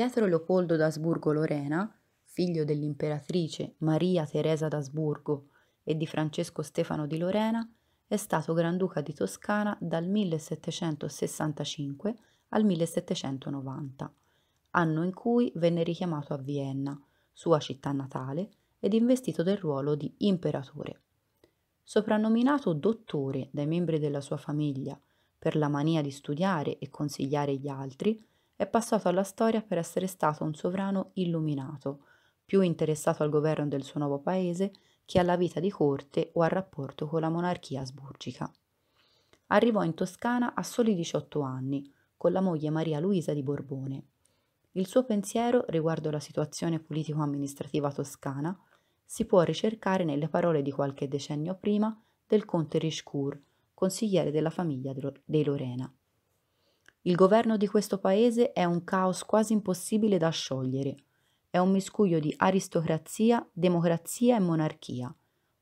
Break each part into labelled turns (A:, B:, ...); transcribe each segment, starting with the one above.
A: Pietro Leopoldo d'Asburgo-Lorena, figlio dell'imperatrice Maria Teresa d'Asburgo e di Francesco Stefano di Lorena, è stato Granduca di Toscana dal 1765 al 1790, anno in cui venne richiamato a Vienna, sua città natale, ed investito del ruolo di imperatore. Soprannominato dottore dai membri della sua famiglia per la mania di studiare e consigliare gli altri, è passato alla storia per essere stato un sovrano illuminato, più interessato al governo del suo nuovo paese che alla vita di corte o al rapporto con la monarchia asburgica. Arrivò in Toscana a soli 18 anni, con la moglie Maria Luisa di Borbone. Il suo pensiero riguardo la situazione politico-amministrativa toscana si può ricercare nelle parole di qualche decennio prima del conte Richcourt, consigliere della famiglia dei Lorena. Il governo di questo paese è un caos quasi impossibile da sciogliere. È un miscuglio di aristocrazia, democrazia e monarchia.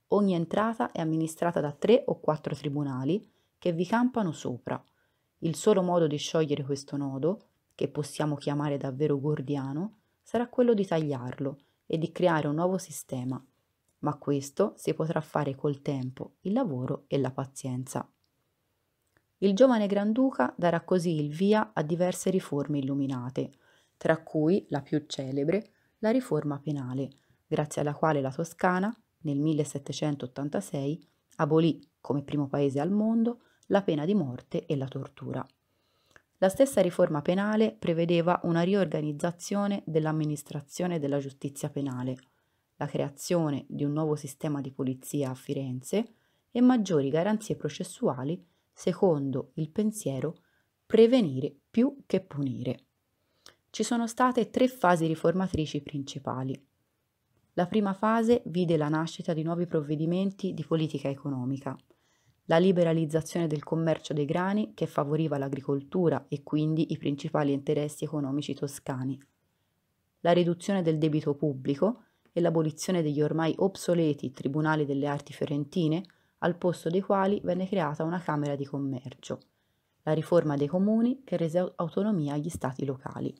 A: Ogni entrata è amministrata da tre o quattro tribunali che vi campano sopra. Il solo modo di sciogliere questo nodo, che possiamo chiamare davvero gordiano, sarà quello di tagliarlo e di creare un nuovo sistema. Ma questo si potrà fare col tempo, il lavoro e la pazienza. Il giovane Granduca darà così il via a diverse riforme illuminate, tra cui la più celebre, la riforma penale, grazie alla quale la Toscana, nel 1786, abolì come primo paese al mondo la pena di morte e la tortura. La stessa riforma penale prevedeva una riorganizzazione dell'amministrazione della giustizia penale, la creazione di un nuovo sistema di polizia a Firenze e maggiori garanzie processuali secondo il pensiero prevenire più che punire. Ci sono state tre fasi riformatrici principali. La prima fase vide la nascita di nuovi provvedimenti di politica economica, la liberalizzazione del commercio dei grani che favoriva l'agricoltura e quindi i principali interessi economici toscani, la riduzione del debito pubblico e l'abolizione degli ormai obsoleti tribunali delle arti fiorentine al posto dei quali venne creata una Camera di Commercio, la riforma dei comuni che rese autonomia agli stati locali.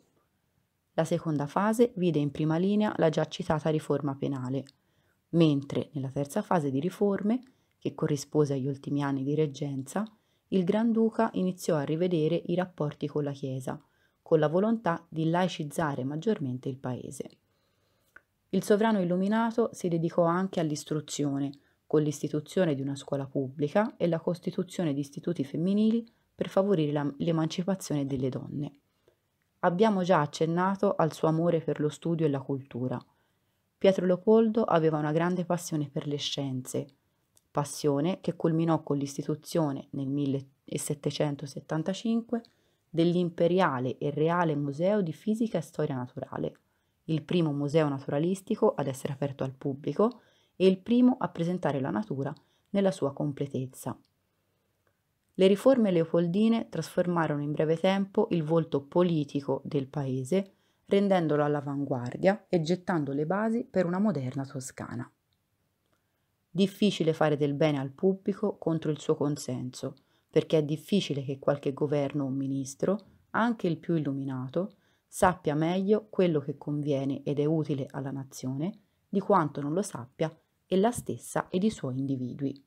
A: La seconda fase vide in prima linea la già citata riforma penale, mentre nella terza fase di riforme, che corrispose agli ultimi anni di reggenza, il Granduca iniziò a rivedere i rapporti con la Chiesa, con la volontà di laicizzare maggiormente il paese. Il sovrano illuminato si dedicò anche all'istruzione, con l'istituzione di una scuola pubblica e la costituzione di istituti femminili per favorire la, l'emancipazione delle donne. Abbiamo già accennato al suo amore per lo studio e la cultura. Pietro Leopoldo aveva una grande passione per le scienze, passione che culminò con l'istituzione nel 1775 dell'Imperiale e Reale Museo di Fisica e Storia Naturale, il primo museo naturalistico ad essere aperto al pubblico e il primo a presentare la natura nella sua completezza. Le riforme leopoldine trasformarono in breve tempo il volto politico del paese, rendendolo all'avanguardia e gettando le basi per una moderna Toscana. Difficile fare del bene al pubblico contro il suo consenso, perché è difficile che qualche governo o ministro, anche il più illuminato, sappia meglio quello che conviene ed è utile alla nazione di quanto non lo sappia e la stessa ed i suoi individui.